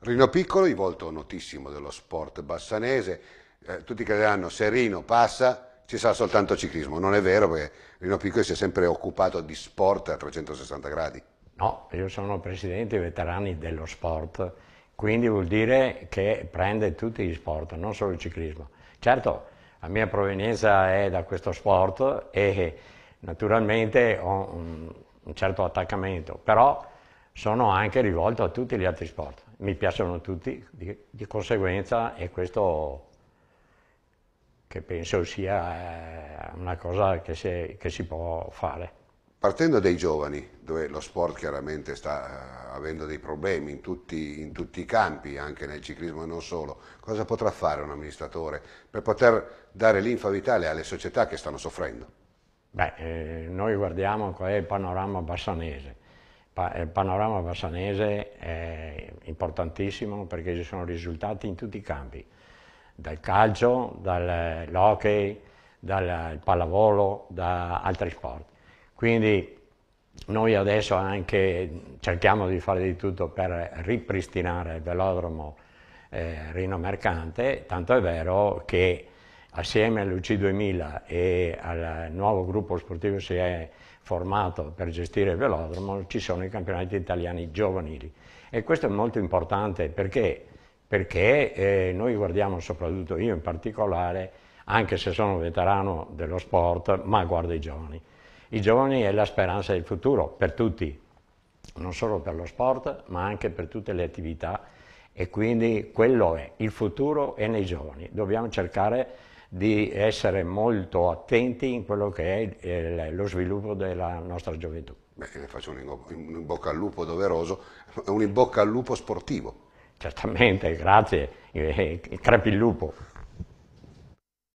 Rino Piccolo, rivolto notissimo dello sport bassanese, eh, tutti crederanno se Rino passa ci sarà soltanto ciclismo, non è vero perché Rino Piccolo si è sempre occupato di sport a 360 gradi. No, io sono presidente dei veterani dello sport, quindi vuol dire che prende tutti gli sport, non solo il ciclismo. Certo, la mia provenienza è da questo sport e naturalmente ho un, un certo attaccamento, però sono anche rivolto a tutti gli altri sport mi piacciono tutti, di, di conseguenza è questo che penso sia eh, una cosa che si, che si, può fare. Partendo dai giovani, dove lo sport chiaramente sta eh, avendo dei problemi in tutti, in tutti i campi, anche nel ciclismo e non solo, cosa potrà fare un amministratore per poter dare l'infa vitale alle società che stanno soffrendo? Beh, eh, noi guardiamo qual è il panorama bassanese. Eh, il panorama bassanese è importantissimo perché ci sono risultati in tutti i campi, dal calcio, dall'hockey, dal pallavolo, da altri sport. Quindi noi adesso anche cerchiamo di fare di tutto per ripristinare il velodromo eh, Rino Mercante, tanto è vero che assieme all'UC2000 e al nuovo gruppo sportivo si è formato per gestire il velodromo ci sono i campionati italiani giovanili e questo è molto importante perché, perché eh, noi guardiamo soprattutto io in particolare anche se sono veterano dello sport ma guardo i giovani i giovani è la speranza del futuro per tutti non solo per lo sport ma anche per tutte le attività e quindi quello è il futuro è nei giovani dobbiamo cercare di essere molto attenti in quello che è eh, lo sviluppo della nostra gioventù. Beh, ne faccio un in bocca al lupo doveroso, un in bocca al lupo sportivo. Certamente, grazie, eh, crepi il lupo.